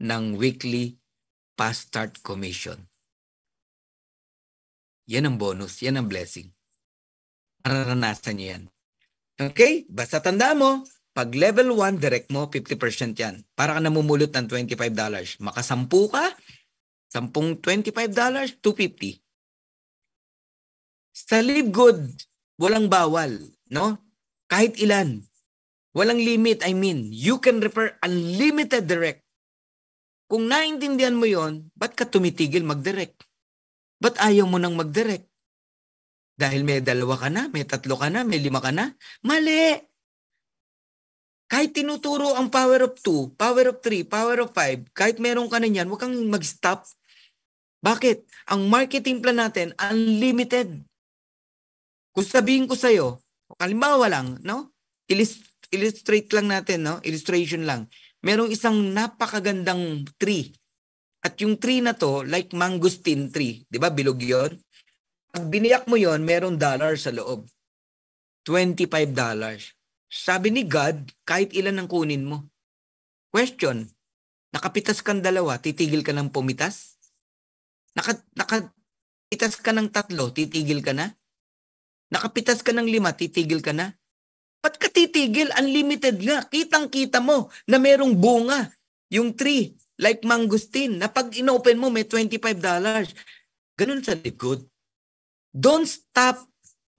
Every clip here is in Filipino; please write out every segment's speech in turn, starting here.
ng weekly fast start commission. Yan ang bonus, yan ang blessing. Mararanasan niyo yan. Okay? Basta tanda mo, pag level 1, direct mo, 50% yan. Para ka namumulot ng $25. Makasampu ka, 10 $25, $250. Sa live good, walang bawal, no? Kahit ilan. Walang limit, I mean, you can refer unlimited direct kung naintindihan mo yon, ba't ka tumitigil mag-direct? Ba't ayaw mo nang mag-direct? Dahil may dalawa ka na, may tatlo ka na, may lima ka na. Mali! Kahit tinuturo ang power of 2, power of 3, power of 5, kahit meron ka na yan, huwag kang mag-stop. Bakit? Ang marketing plan natin, unlimited. Kung sabihin ko sa'yo, kalimbawa lang, no? Illust- illustrate lang natin, no? Illustration lang merong isang napakagandang tree. At yung tree na to, like mangosteen tree. Di ba? Bilog yon. Pag biniyak mo yon, merong dollar sa loob. $25. Sabi ni God, kahit ilan ang kunin mo. Question, nakapitas kang dalawa, titigil ka ng pumitas? Naka, nakapitas ka ng tatlo, titigil ka na? Nakapitas ka ng lima, titigil ka na? Ba't ka titigil? Unlimited nga. Kitang-kita mo na merong bunga. Yung tree, like mangustin, na pag inopen mo, may $25. Ganun sa likod. Don't stop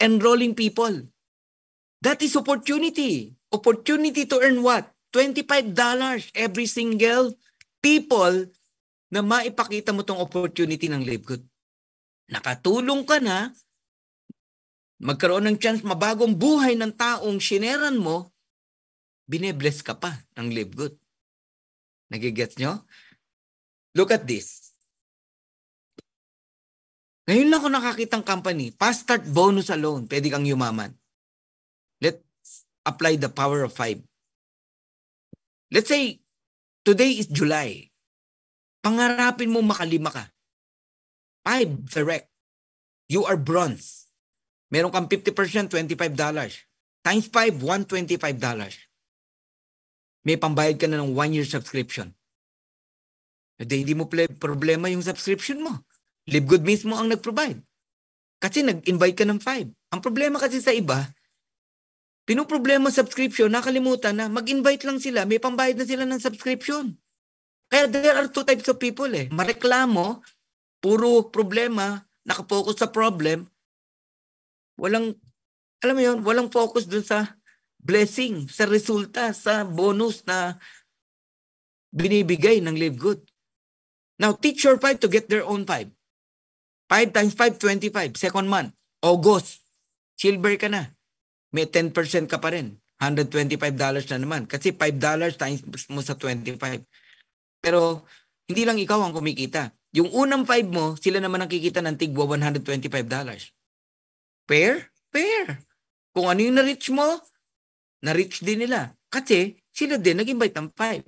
enrolling people. That is opportunity. Opportunity to earn what? $25 every single people na maipakita mo tong opportunity ng live Nakatulong ka na magkaroon ng chance mabagong buhay ng taong sineran mo, binebless ka pa ng live good. Nagigets nyo? Look at this. Ngayon lang ako nakakita ng company, fast start bonus alone, pwede kang yumaman. Let's apply the power of five. Let's say, today is July. Pangarapin mo makalima ka. Five direct. You are bronze Meron kang 50%, $25. Times 5, $125. May pambayad ka na ng one-year subscription. Hindi, eh, hindi mo problema yung subscription mo. LiveGood mismo ang nag-provide. Kasi nag-invite ka ng 5. Ang problema kasi sa iba, pinuproblema subscription, nakalimutan na mag-invite lang sila, may pambayad na sila ng subscription. Kaya there are two types of people eh. Mareklamo, puro problema, nakapokus sa problem, Walang, alam mo yun, walang focus dun sa blessing, sa resulta, sa bonus na binibigay ng live good. Now, teach your five to get their own five. Five times five, 25. Second month, August. Silver ka na. May 10% ka pa rin. $125 na naman. Kasi $5 times mo sa 25. Pero hindi lang ikaw ang kumikita. Yung unang five mo, sila naman ang kikita ng tigwa $125. Pair? Pair. Kung ano yung na-reach mo, na-reach din nila. Kasi sila din naging invite ng 5.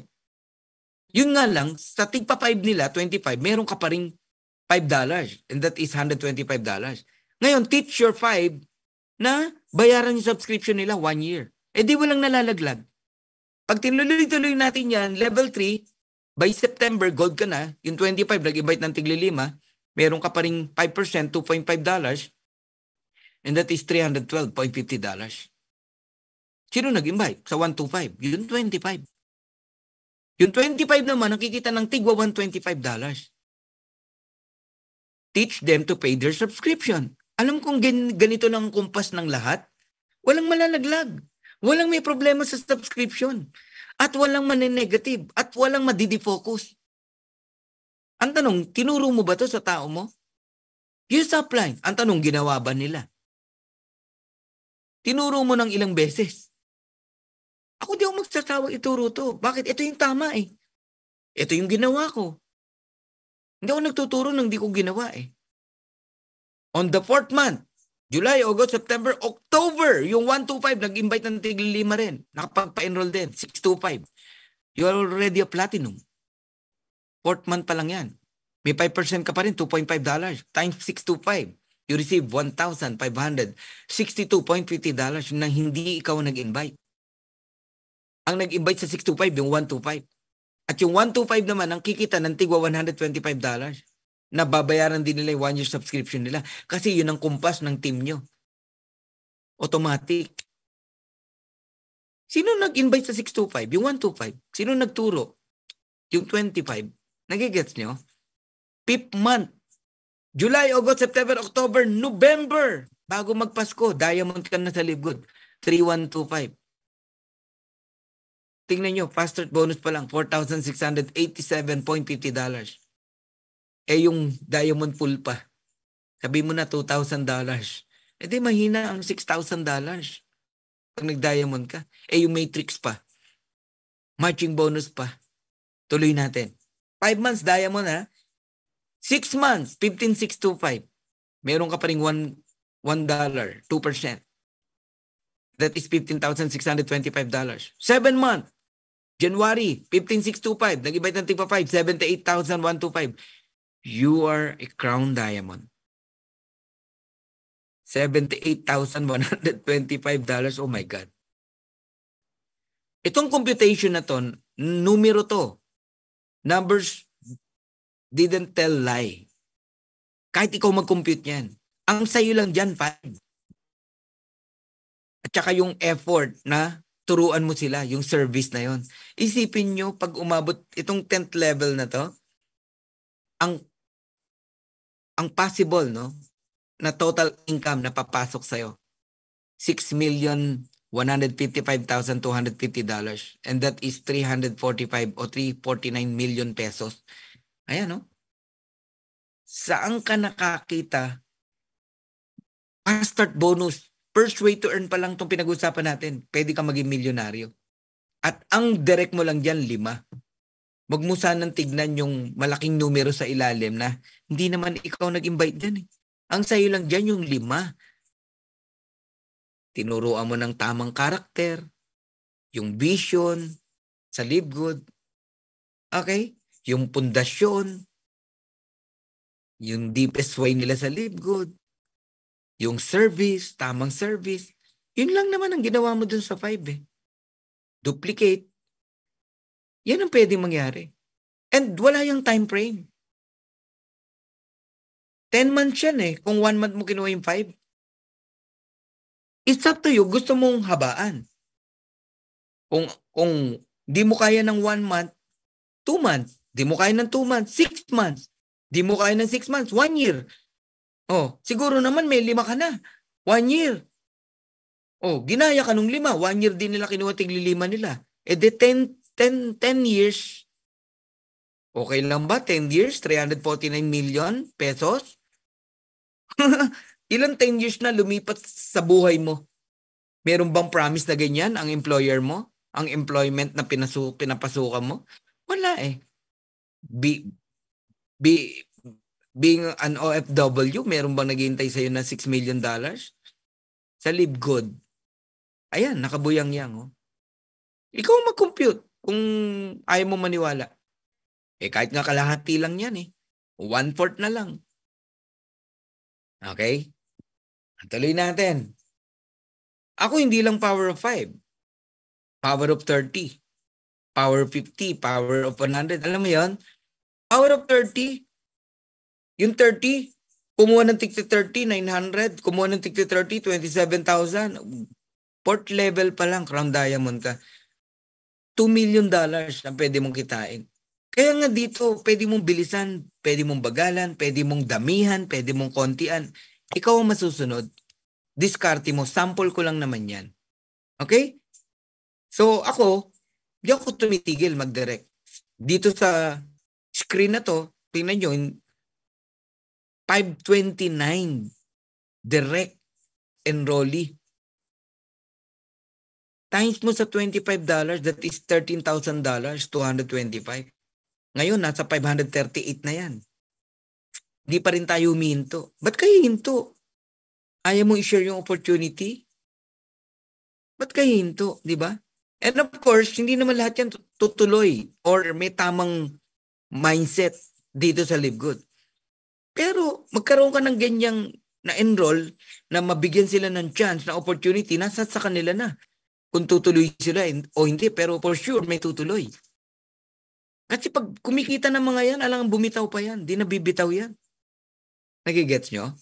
Yun nga lang, sa tigpa 5 nila, 25, meron ka pa rin $5. And that is $125. Ngayon, teach your 5 na bayaran yung subscription nila one year. Eh di walang nalalaglag. Pag tinuloy-tuloy natin yan, level 3, by September, gold ka na, yung 25, nag-invite ng tigli lima, meron ka pa rin 5%, $2.5, And that is $312.50. Sino nag-invite? Sa 125. Yun 25. Yung 25 naman, nakikita ng tigwa $125. Teach them to pay their subscription. Alam kong ganito lang ang kumpas ng lahat. Walang malalaglag. Walang may problema sa subscription. At walang manenegative. At walang madidifocus. Ang tanong, tinuro mo ba to sa tao mo? Yung supply, ang tanong, ginawa ba nila? Tinuro mo ng ilang beses. Ako di ako magsasawang ituro to. Bakit? Ito yung tama eh. Ito yung ginawa ko. Hindi ako nagtuturo ng di ko ginawa eh. On the fourth month, July, August, September, October, yung 125, nag-invite ng tigli lima rin. Nakapagpa-enroll din, 625. You are already a platinum. Fourth month pa lang yan. May 5% ka pa rin, 2.5 dollars, times 625 you receive $1,562.50 dollars nang hindi ikaw nag-invite. Ang nag-invite sa 625, yung 125. At yung 125 naman, ang kikita ng tigwa $125 dollars na babayaran din nila yung one-year subscription nila kasi yun ang kumpas ng team nyo. Automatic. Sino nag-invite sa 625? Yung 125. Sino nagturo? Yung 25. Nagigets nyo? Fifth month July, August, September, October, November. Bago magpasko, diamond ka na sa libgod. 3125. Tingnan nyo, pastor bonus pa lang, $4,687.50. Eh yung diamond full pa. Sabi mo na $2,000. Eh di mahina ang $6,000. dollars. Pag nag-diamond ka. Eh yung matrix pa. Matching bonus pa. Tuloy natin. 5 months diamond ha. 6 months, 15,625. Meron ka pa rin 1 $1, 2%. That is $15,625. 7 month, January, 15,625. Nag-ibay ng tigpa 5, 78,125. You are a crown diamond. $78,125. Oh my God. Itong computation na to, numero to. Numbers didn't tell lie. Kahit ikaw mag-compute niyan. Ang sa'yo lang dyan, five. At saka yung effort na turuan mo sila, yung service na yon. Isipin nyo, pag umabot itong 10th level na to, ang ang possible, no? Na total income na papasok sa'yo, 6 million $155,250 and that is 345 o 349 million pesos Ayan, no? Oh. Saan ka nakakita? start bonus. First way to earn pa lang itong pinag-usapan natin. Pwede kang maging milyonaryo. At ang direct mo lang dyan, lima. Wag mo sanang tignan yung malaking numero sa ilalim na hindi naman ikaw nag-invite dyan eh. Ang sa'yo lang dyan yung lima. Tinuruan mo ng tamang karakter, yung vision, sa live good. Okay? yung pundasyon, yung deepest way nila sa live good, yung service, tamang service, yun lang naman ang ginawa mo dun sa five eh. Duplicate. Yan ang pwedeng mangyari. And wala yung time frame. 10 months yan eh, kung 1 month mo kinuha yung 5. It's up to you, gusto mong habaan. Kung, kung di mo kaya ng 1 month, 2 months. Di mo kaya ng 2 months, 6 months. Di mo kaya ng 6 months, 1 year. Oh, siguro naman may lima ka na. 1 year. Oh, ginaya ka nung lima. 1 year din nila kinuha tiglilima nila. E de 10, 10, 10 years. Okay lang ba? 10 years, 349 million pesos? Ilang 10 years na lumipat sa buhay mo? Meron bang promise na ganyan ang employer mo? Ang employment na pinasu- pinapasukan mo? Wala eh be, be, being an OFW, meron bang naghihintay sa'yo na 6 million dollars? Sa live good. Ayan, nakabuyang yang. Oh. Ikaw mag-compute kung ayaw mo maniwala. Eh kahit nga kalahati lang yan eh. One-fourth na lang. Okay? Tuloy natin. Ako hindi lang power of 5. Power of 30. Power 50. Power of 100. Alam mo yon Out of 30, yung 30, kumuha ng tigti 30, 900. Kumuha ng tigti 30, 27,000. Port level pa lang, crown diamond ka. 2 million dollars na pwede mong kitain. Kaya nga dito, pwede mong bilisan, pwede mong bagalan, pwede mong damihan, pwede mong kontian. Ikaw ang masusunod. Diskarte mo. Sample ko lang naman yan. Okay? So ako, di ako tumitigil mag-direct. Dito sa screen na to, tingnan nyo, 529 direct enrollee. Times mo sa $25, that is $13,000, 225. Ngayon, nasa 538 na yan. Hindi pa rin tayo humihinto. Ba't kayo hinto? Ayaw mo i-share yung opportunity? Ba't kayo hinto? Di ba? And of course, hindi naman lahat yan tutuloy or may tamang mindset dito sa Live Good. Pero magkaroon ka ng ganyang na-enroll na mabigyan sila ng chance na opportunity, nasa sa kanila na. Kung tutuloy sila o hindi, pero for sure may tutuloy. Kasi pag kumikita ng mga yan, alang bumitaw pa yan. Di nabibitaw yan. Nagigets nyo?